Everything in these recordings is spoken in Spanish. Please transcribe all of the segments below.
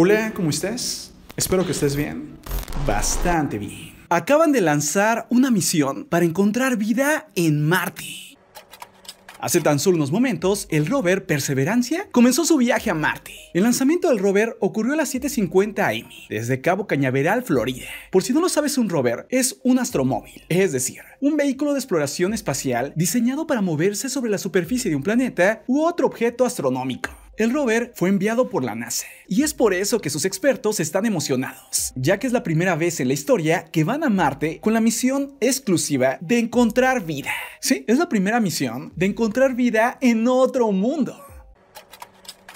Hola, ¿cómo estás? Espero que estés bien. Bastante bien. Acaban de lanzar una misión para encontrar vida en Marte. Hace tan solo unos momentos, el rover Perseverancia comenzó su viaje a Marte. El lanzamiento del rover ocurrió a las 7.50 am, desde Cabo Cañaveral, Florida. Por si no lo sabes, un rover es un astromóvil, es decir, un vehículo de exploración espacial diseñado para moverse sobre la superficie de un planeta u otro objeto astronómico. El rover fue enviado por la NASA y es por eso que sus expertos están emocionados, ya que es la primera vez en la historia que van a Marte con la misión exclusiva de encontrar vida. Sí, es la primera misión de encontrar vida en otro mundo.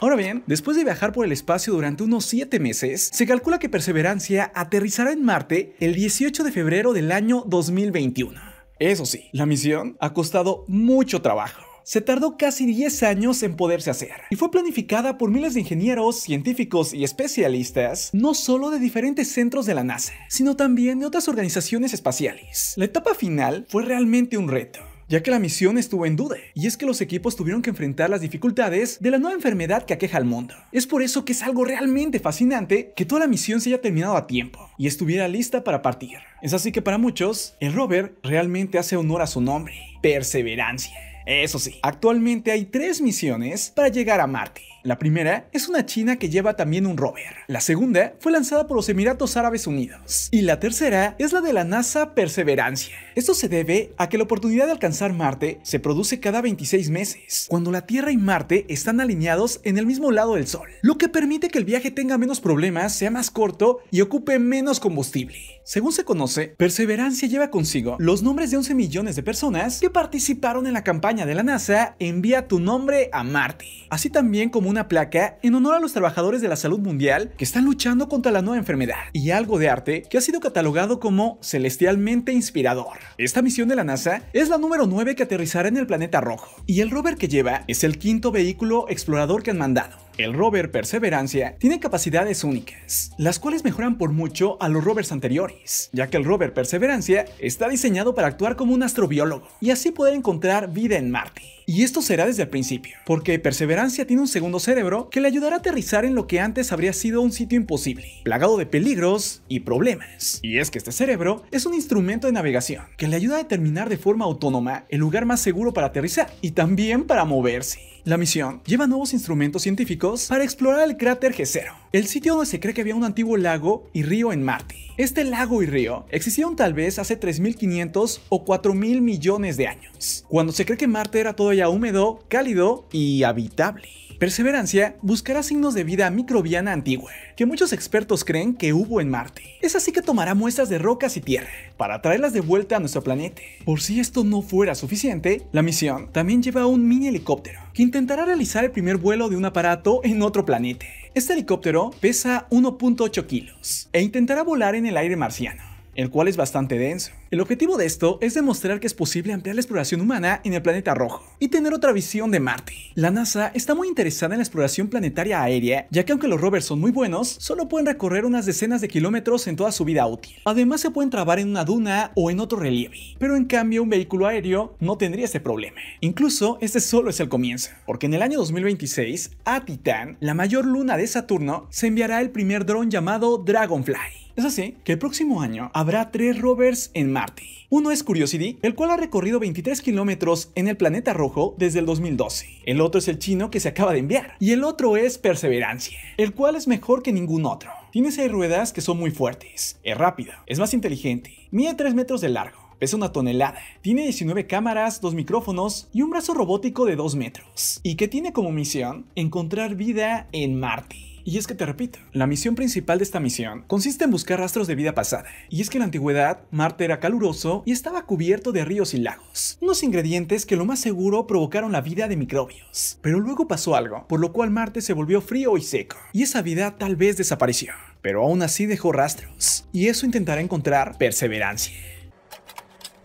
Ahora bien, después de viajar por el espacio durante unos 7 meses, se calcula que Perseverancia aterrizará en Marte el 18 de febrero del año 2021. Eso sí, la misión ha costado mucho trabajo se tardó casi 10 años en poderse hacer y fue planificada por miles de ingenieros, científicos y especialistas, no solo de diferentes centros de la NASA, sino también de otras organizaciones espaciales. La etapa final fue realmente un reto ya que la misión estuvo en duda, y es que los equipos tuvieron que enfrentar las dificultades de la nueva enfermedad que aqueja al mundo. Es por eso que es algo realmente fascinante que toda la misión se haya terminado a tiempo y estuviera lista para partir. Es así que para muchos, el rover realmente hace honor a su nombre, perseverancia. Eso sí, actualmente hay tres misiones para llegar a Marte. La primera es una china que lleva también un rover. La segunda fue lanzada por los Emiratos Árabes Unidos. Y la tercera es la de la NASA Perseverancia. Esto se debe a que la oportunidad de alcanzar Marte se produce cada 26 meses, cuando la Tierra y Marte están alineados en el mismo lado del Sol, lo que permite que el viaje tenga menos problemas, sea más corto y ocupe menos combustible. Según se conoce, Perseverancia lleva consigo los nombres de 11 millones de personas que participaron en la campaña de la NASA Envía tu nombre a Marte, así también como una placa en honor a los trabajadores de la salud mundial que están luchando contra la nueva enfermedad y algo de arte que ha sido catalogado como celestialmente inspirador. Esta misión de la NASA es la número 9 que aterrizará en el planeta rojo y el rover que lleva es el quinto vehículo explorador que han mandado. El rover Perseverancia tiene capacidades únicas, las cuales mejoran por mucho a los rovers anteriores, ya que el rover Perseverancia está diseñado para actuar como un astrobiólogo y así poder encontrar vida en Marte. Y esto será desde el principio, porque Perseverancia tiene un segundo cerebro que le ayudará a aterrizar en lo que antes habría sido un sitio imposible, plagado de peligros y problemas. Y es que este cerebro es un instrumento de navegación que le ayuda a determinar de forma autónoma el lugar más seguro para aterrizar y también para moverse. La misión lleva nuevos instrumentos científicos para explorar el cráter G0, el sitio donde se cree que había un antiguo lago y río en Marte. Este lago y río existieron tal vez hace 3.500 o 4.000 millones de años, cuando se cree que Marte era todavía húmedo, cálido y habitable. Perseverancia buscará signos de vida microbiana antigua, que muchos expertos creen que hubo en Marte. Es así que tomará muestras de rocas y tierra, para traerlas de vuelta a nuestro planeta. Por si esto no fuera suficiente, la misión también lleva un mini helicóptero, que intentará realizar el primer vuelo de un aparato en otro planeta. Este helicóptero pesa 1.8 kilos, e intentará volar en el aire marciano el cual es bastante denso. El objetivo de esto es demostrar que es posible ampliar la exploración humana en el planeta rojo y tener otra visión de Marte. La NASA está muy interesada en la exploración planetaria aérea, ya que aunque los rovers son muy buenos, solo pueden recorrer unas decenas de kilómetros en toda su vida útil. Además se pueden trabar en una duna o en otro relieve, pero en cambio un vehículo aéreo no tendría ese problema. Incluso este solo es el comienzo, porque en el año 2026 a Titán, la mayor luna de Saturno, se enviará el primer dron llamado Dragonfly es así que el próximo año habrá tres rovers en Marte. Uno es Curiosity, el cual ha recorrido 23 kilómetros en el planeta rojo desde el 2012. El otro es el chino que se acaba de enviar. Y el otro es Perseverancia, el cual es mejor que ningún otro. Tiene seis ruedas que son muy fuertes, es rápido, es más inteligente, mide 3 metros de largo, pesa una tonelada, tiene 19 cámaras, dos micrófonos y un brazo robótico de 2 metros, y que tiene como misión encontrar vida en Marte. Y es que te repito, la misión principal de esta misión consiste en buscar rastros de vida pasada. Y es que en la antigüedad, Marte era caluroso y estaba cubierto de ríos y lagos, unos ingredientes que lo más seguro provocaron la vida de microbios. Pero luego pasó algo, por lo cual Marte se volvió frío y seco, y esa vida tal vez desapareció. Pero aún así dejó rastros, y eso intentará encontrar perseverancia.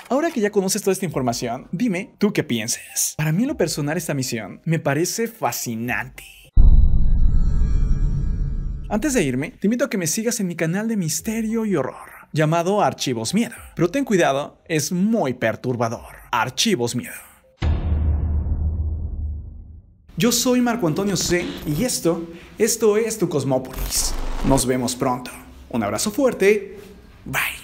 Ahora que ya conoces toda esta información, dime tú qué piensas. Para mí en lo personal esta misión me parece fascinante. Antes de irme, te invito a que me sigas en mi canal de misterio y horror, llamado Archivos Miedo. Pero ten cuidado, es muy perturbador. Archivos Miedo. Yo soy Marco Antonio C y esto, esto es tu Cosmópolis. Nos vemos pronto. Un abrazo fuerte. Bye.